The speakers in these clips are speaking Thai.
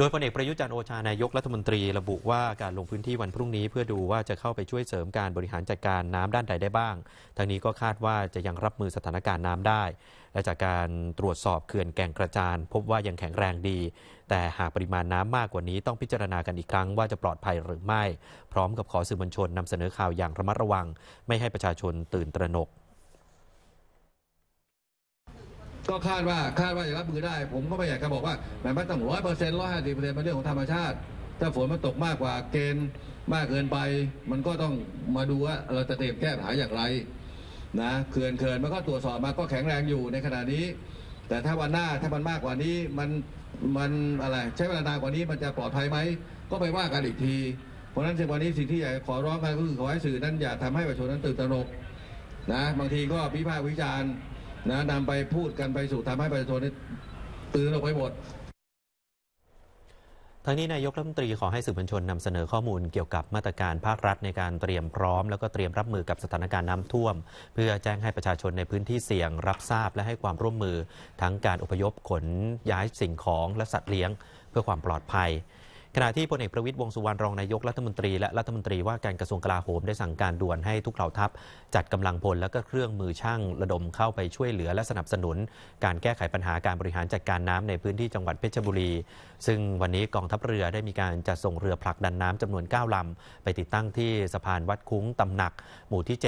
โดยพลเอกประยุจันโอชา นายกรัฐมนตรีระบุว่าการลงพื้นที่วันพรุ่งนี้เพื่อดูว่าจะเข้าไปช่วยเสริมการบริหารจัดการน้ำด้านใดได้บ้างทางนี้ก็คาดว่าจะยังรับมือสถานการณ์น้ำได้ และจากการตรวจสอบเขื่อนแก่งกระจานพบว่ายังแข็งแรงดี แต่หากปริมาณน้ำมากกว่านี้ต้องพิจารณากันอีกครั้งว่าจะปลอดภัยหรือไม่ พร้อมกับขอสื่อมวลชนนำเสนอข่าวอย่างระมัดระวัง ไม่ให้ประชาชนตื่นตระหนกก็คาดว่าคาดว่าจะรับมือได้ผมก็ไม่อยากจะบอกว่าแม้ม่ต้องร้อยเปอร์เซ็นต์ร้อยห้าสิบเปอร์เซ็นต์เป็นเรื่องของธรรมชาติถ้าฝนมันตกมากกว่าเกณฑ์มากเกินไป มันก็ต้องมาดูว่าเราจะเตรียมแก้ปัญหาอย่างไรนะเขื่อนเขื่อนมันก็ตรวจสอบมาก็แข็งแรงอยู่ในขณะนี้ แต่ถ้าวันหน้าถ้ามันมากกว่านี้มันมันอะไรใช้เวลานานกว่านี้มันจะปลอดภัยไหมก็ไปว่ากันอีกทีเพราะฉะนั้นในวันนี้สิ่งที่อยากขอร้องกันก็คือขอให้สื่อ นั้นอย่าทำให้ประชาชนนั้นตื่นตระหนกนะบางทีก็พิพากษาวิจารณ์นะนำไปพูดกันไปสู่ทำให้ประชาชนตื่นออกไปหมดทั้งนี้นายกรัฐมนตรีขอให้สื่อมวลชนนำเสนอข้อมูลเกี่ยวกับมาตรการภาครัฐในการเตรียมพร้อมแล้วก็เตรียมรับมือกับสถานการณ์น้ำท่วม เพื่อแจ้งให้ประชาชนในพื้นที่เสี่ยง รับทราบและให้ความร่วมมือ ทั้งการอพยพขนย้ายสิ่งของและสัตว์เลี้ยงเพื่อความปลอดภัยขณะที่พลเอกประวิตยวงสุวรรณรองนายกรัฐมนตรีและรัฐมนตรีว่าการกระทรวงกลาโหมได้สั่งการด่วนให้ทุกเหล่าทัพจัดกำลังพลและก็เครื่องมือช่างระดมเข้าไปช่วยเหลือและสนับสนุน การแก้ไขปัญหาการบริหารจัดการน้ำในพื้นที่จังหวัดเพชรบุรี ซึ่งวันนี้กองทัพเรือได้มีการจัดส่งเรือผลักดันน้ำจำนวน9ก้าลำไปติดตั้งที่สะพานวัดคุ้งตำหนักหมู่ที่ 7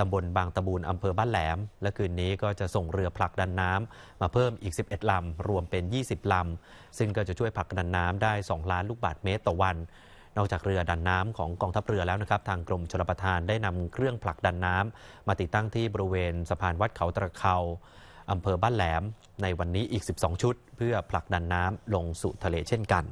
ตำบลบางตะบูนอำเภอบ้านแหลม และคืนนี้ก็จะส่งเรือผลักดันน้ำมาเพิ่มอีก 11ลำรวมเป็น 20ลำซึ่งก็จะช่วยผลักดันน้ำได้ 2 ล้านลูกบาศก์เมตรต่อวัน นอกจากเรือดันน้ำของกองทัพเรือแล้วนะครับทางกรมชลประทานได้นำเครื่องผลักดันน้ำมาติดตั้งที่บริเวณสะพานวัดเขาตะเคาอำเภอบ้านแหลมในวันนี้อีก 12 ชุด เพื่อผลักดันน้ำลงสู่ทะเลเช่นกัน